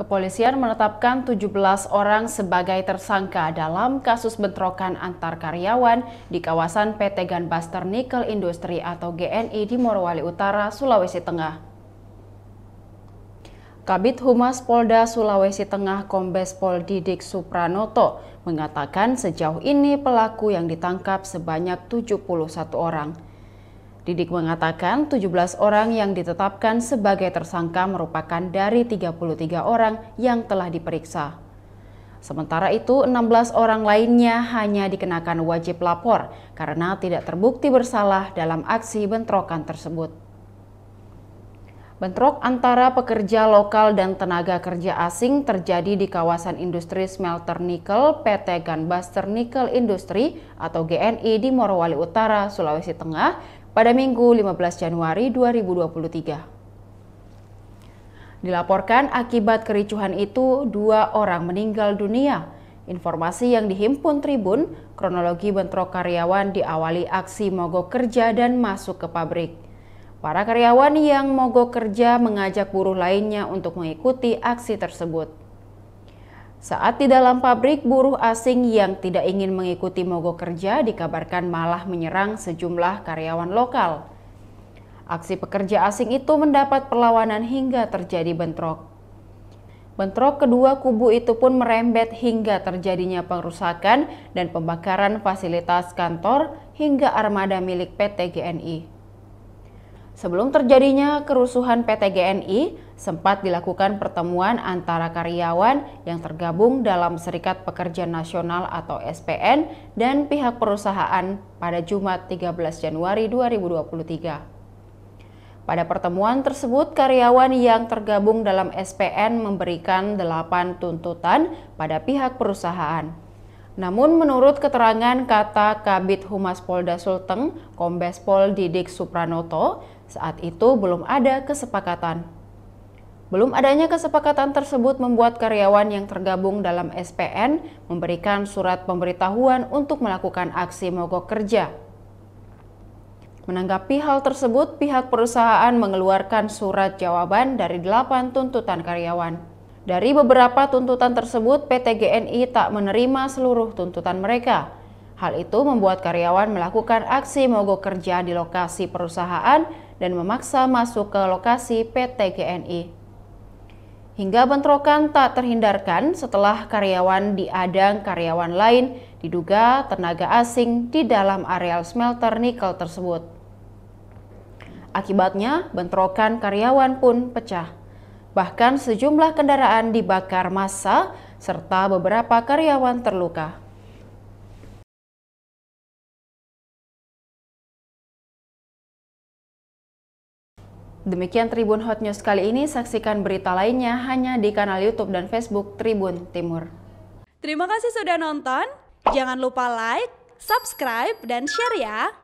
Kepolisian menetapkan 17 orang sebagai tersangka dalam kasus bentrokan antar karyawan di kawasan PT Ganbaster Nickel Industri atau GNI di Morowali Utara, Sulawesi Tengah. Kabit Humas Polda Sulawesi Tengah Kombes Pol Didik Supranoto mengatakan sejauh ini pelaku yang ditangkap sebanyak 71 orang. Didik mengatakan 17 orang yang ditetapkan sebagai tersangka merupakan dari 33 orang yang telah diperiksa. Sementara itu, 16 orang lainnya hanya dikenakan wajib lapor karena tidak terbukti bersalah dalam aksi bentrokan tersebut. Bentrok antara pekerja lokal dan tenaga kerja asing terjadi di kawasan industri smelter nikel PT Gunbuster Nickel Industry atau GNI di Morowali Utara, Sulawesi Tengah pada Minggu 15 Januari 2023. Dilaporkan akibat kericuhan itu dua orang meninggal dunia. Informasi yang dihimpun Tribun, kronologi bentrok karyawan diawali aksi mogok kerja dan masuk ke pabrik. Para karyawan yang mogok kerja mengajak buruh lainnya untuk mengikuti aksi tersebut. Saat di dalam pabrik, buruh asing yang tidak ingin mengikuti mogok kerja dikabarkan malah menyerang sejumlah karyawan lokal. Aksi pekerja asing itu mendapat perlawanan hingga terjadi bentrok. Bentrok kedua kubu itu pun merembet hingga terjadinya perusakan dan pembakaran fasilitas kantor hingga armada milik PT GNI. Sebelum terjadinya kerusuhan PT GNI, sempat dilakukan pertemuan antara karyawan yang tergabung dalam Serikat Pekerja Nasional atau SPN dan pihak perusahaan pada Jumat 13 Januari 2023. Pada pertemuan tersebut, karyawan yang tergabung dalam SPN memberikan delapan tuntutan pada pihak perusahaan. Namun menurut keterangan kata Kabit Humas Polda Sulteng, Kombes Pol Didik Supranoto, saat itu belum ada kesepakatan. Belum adanya kesepakatan tersebut membuat karyawan yang tergabung dalam SPN memberikan surat pemberitahuan untuk melakukan aksi mogok kerja. Menanggapi hal tersebut, pihak perusahaan mengeluarkan surat jawaban dari 8 tuntutan karyawan. Dari beberapa tuntutan tersebut, PT GNI tak menerima seluruh tuntutan mereka, Hal itu membuat karyawan melakukan aksi mogok kerja di lokasi perusahaan dan memaksa masuk ke lokasi PT GNI. Hingga bentrokan tak terhindarkan setelah karyawan diadang karyawan lain diduga tenaga asing di dalam areal smelter nikel tersebut. Akibatnya, bentrokan karyawan pun pecah. Bahkan sejumlah kendaraan dibakar massa serta beberapa karyawan terluka. Demikian Tribun Hot News kali ini, saksikan berita lainnya hanya di kanal YouTube dan Facebook Tribun Timur. Terima kasih sudah nonton, jangan lupa like, subscribe, dan share ya!